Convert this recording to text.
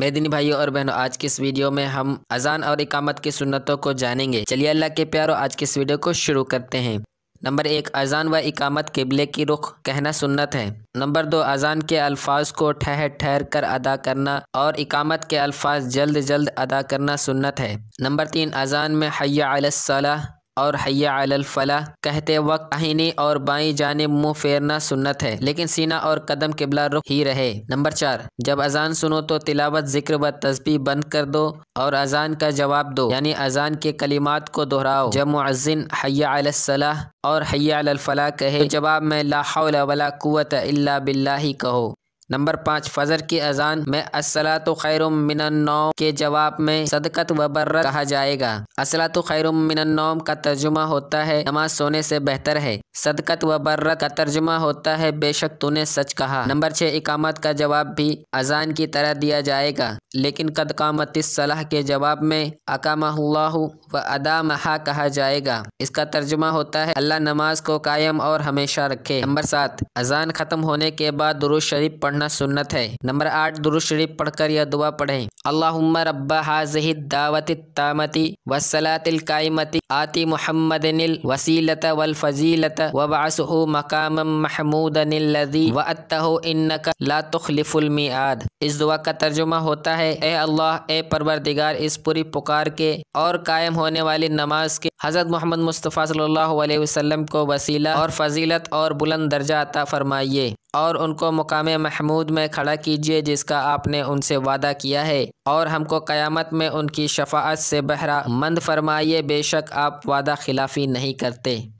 मेदिनी भाइयों और बहनों आज की इस वीडियो में हम अजान और इकामत की सुन्नतों को जानेंगे चलिए अल्लाह के प्यारो आज की इस वीडियो को शुरू करते हैं नंबर एक अजान व इकामत किबले की रुख कहना सुन्नत है नंबर दो अजान के अल्फाज को ठहर ठहर कर अदा करना और इकामत के अल्फाज जल्द जल्द अदा करना सुन्नत है नंबर तीन अजान में हया अलसलाह और हैया अलफला कहते वक्त आहिनी और बाई जाने मुंह फेरना सुन्नत है लेकिन सीना और कदम किबला रुख ही रहे नंबर चार जब अजान सुनो तो तिलावत जिक्र व तस्बी बंद कर दो और अजान का जवाब दो यानी अजान के कलिमात को दोहराओ जब मुआजिन हैया अलसलाह और हैया अलफला कहे तो जवाब में लाहौल कुत अल्ला बिल्ला ही कहो नंबर पाँच फजर की अजान में असला तो खैर मिनन्नौम के जवाब में सदकत व बर्र कहा जाएगा असला तो खैर मिनन्नौम का तर्जुमा होता है नमाज सोने से बेहतर है सदकत व बर्र का तर्जमा होता है बेशक तूने सच कहा नंबर छः इकामत का जवाब भी अजान की तरह दिया जाएगा लेकिन कदकामत सलाह के जवाब में अकामल्लाह व अदा महा कहा जाएगा इसका तर्जमा होता है अल्लाह नमाज को कायम और हमेशा रखे नंबर सात अजान ख़त्म होने के बाद दुरुज शरीफ पढ़ना सुन्नत है नंबर आठ दुरुज शरीफ पढ़कर यह दुआ पढ़े अल्लाह रब्बा हाजही दावत तामती वसलातिल कायमती आती मोहम्मद वसीलत वल वबासहु मकाम महमूदनदी वत्तहो इन्नक ला इस दुआ का तर्जुमा होता है ए अल्लाह ए परवरदिगार इस पूरी पुकार के और कायम होने वाली नमाज के हज़रत मोहम्मद मुस्तफ़ा सल्लल्लाहु अलैहि वसल्लम को वसीला और फजीलत और बुलंद दर्जा अता फरमाइए और उनको मुकाम महमूद में खड़ा कीजिए जिसका आपने उनसे वादा किया है और हमको क़्यामत में उनकी शफात से बहरा मंद फरमाइए बेशक आप वादा खिलाफी नहीं करते